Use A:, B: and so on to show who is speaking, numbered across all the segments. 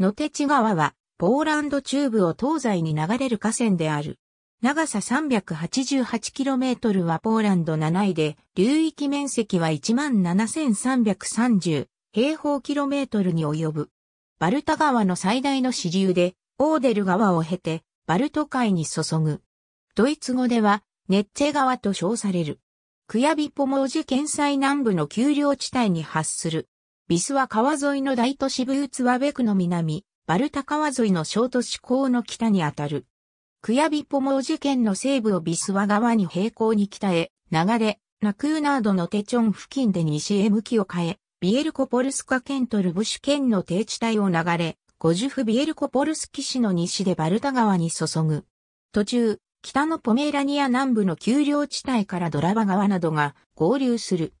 A: ノテチ川は、ポーランド中部を東西に流れる河川である。長さ 388km はポーランド7位で、流域面積は17,330平方キロメートルに及ぶ。バルタ川の最大の支流で、オーデル川を経て、バルト海に注ぐ。ドイツ語では、ネッチェ川と称される。クヤビポモージ県西南部の丘陵地帯に発するビスは川沿いの大都市ブーツワベクの南、バルタ川沿いの小都市港の北にあたる。クヤビポモー事件の西部をビスワ川に平行に北へ、流れ、ナクーナードのテチョン付近で西へ向きを変え、ビエルコポルスカ県とルブシュ県の低地帯を流れ、ゴジュフビエルコポルスキ市の西でバルタ川に注ぐ。途中、北のポメラニア南部の丘陵地帯からドラバ川などが合流する。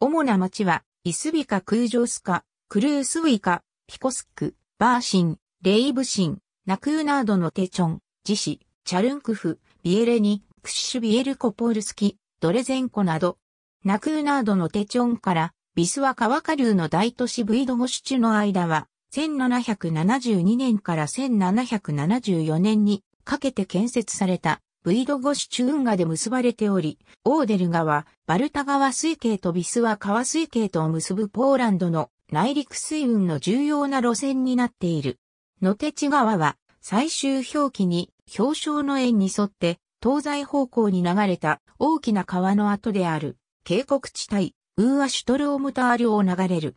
A: 主な町はイスビカ・クージョスカ、クルースウィカ、ピコスク、バーシン、レイブシン、ナクーナードのテチョン、ジシ、チャルンクフ、ビエレニ、クッシュビエルコポールスキ、ドレゼンコなど、ナクーナードのテチョンから、ビスワカワカ流の大都市ブイドゴシュチュの間は、1772年から1774年にかけて建設されたブイドゴシチュ運河で結ばれており、オーデル川、バルタ川水系とビスワ川水系とを結ぶポーランドの内陸水運の重要な路線になっている。ノテチ川は最終表記に表彰の円に沿って東西方向に流れた大きな川の跡である渓谷地帯ウーアシュトルオムタールを流れる。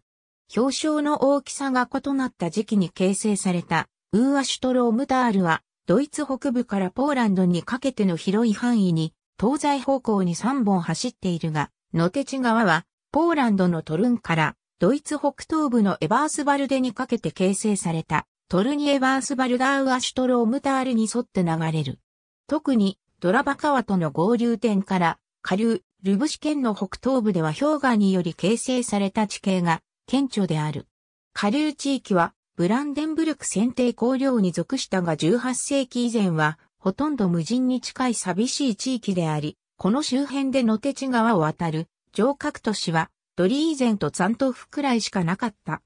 A: 表彰の大きさが異なった時期に形成されたウーアシュトルオムタールはドイツ北部からポーランドにかけての広い範囲に、東西方向に3本走っているが、野手地川は、ポーランドのトルンから、ドイツ北東部のエバースバルデにかけて形成された、トルニエバースバルダーウアシュトロームタールに沿って流れる。特に、ドラバ川との合流点から、下流、ルブシ県の北東部では氷河により形成された地形が顕著である。下流地域はブランデンブルク選定公領に属したが18世紀以前は、ほとんど無人に近い寂しい地域であり、この周辺で野手地川を渡る、城郭都市は、ドリーゼンと残東府くらいしかなかった。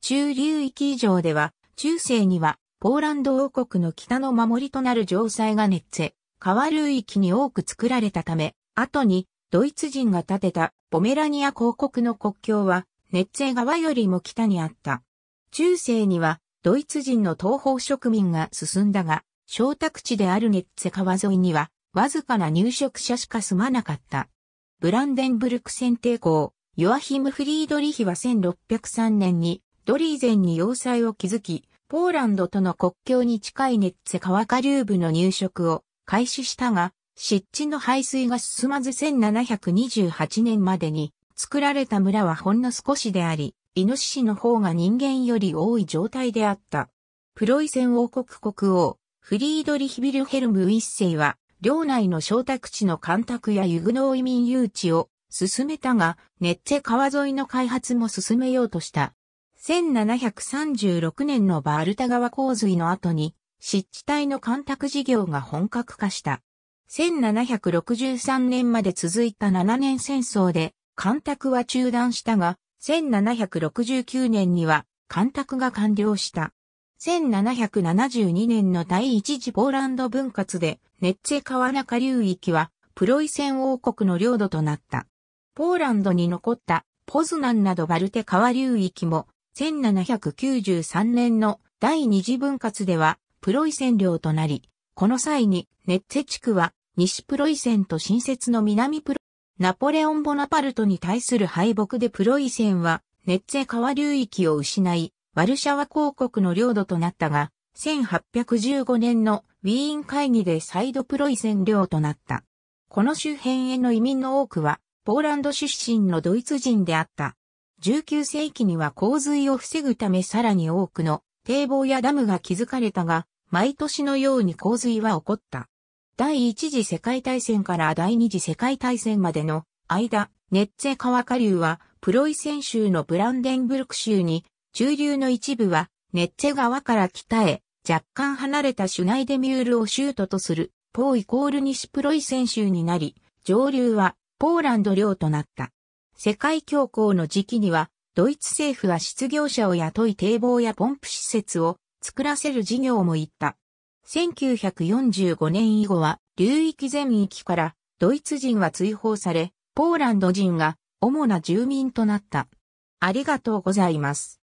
A: 中流域以上では、中世には、ポーランド王国の北の守りとなる城塞が熱江、川流域に多く作られたため、後に、ドイツ人が建てたポメラニア公国の国境は、熱江川よりも北にあった。中世にはドイツ人の東方植民が進んだが、小宅地であるネッツェ川沿いには、わずかな入植者しか住まなかった。ブランデンブルク選定校、ヨアヒム・フリードリヒは1603年に、ドリーゼンに要塞を築き、ポーランドとの国境に近いネッツェ川下流部の入植を開始したが、湿地の排水が進まず1728年までに作られた村はほんの少しであり、イノシシの方が人間より多い状態であった。プロイセン王国国王、フリードリヒ・ビルヘルム一世は、領内の小宅地の干拓やユグノー移民誘致を進めたが、ネッチェ川沿いの開発も進めようとした。1736年のバールタ川洪水の後に、湿地帯の干拓事業が本格化した。1763年まで続いた7年戦争で、干拓は中断したが、1769年には干拓が完了した。1772年の第一次ポーランド分割で、ネッツェ川中流域は、プロイセン王国の領土となった。ポーランドに残ったポズナンなどバルテ川流域も、1793年の第二次分割では、プロイセン領となり、この際に、ネッツェ地区は、西プロイセンと新設の南プロナポレオン・ボナパルトに対する敗北でプロイセンは、ネッツェ川流域を失い、ワルシャワ公国の領土となったが、1815年のウィーン会議で再度プロイセン領となった。この周辺への移民の多くは、ポーランド出身のドイツ人であった。19世紀には洪水を防ぐためさらに多くの堤防やダムが築かれたが、毎年のように洪水は起こった。第一次世界大戦から第二次世界大戦までの間、ネッツェ川下流はプロイセン州のブランデンブルク州に、中流の一部はネッツェ川から北へ若干離れたシュナイデミュールを州都とするポーイコール西プロイセン州になり、上流はポーランド領となった。世界恐慌の時期には、ドイツ政府は失業者を雇い堤防やポンプ施設を作らせる事業も行った。1945年以後は、流域全域からドイツ人は追放され、ポーランド人が主な住民となった。ありがとうございます。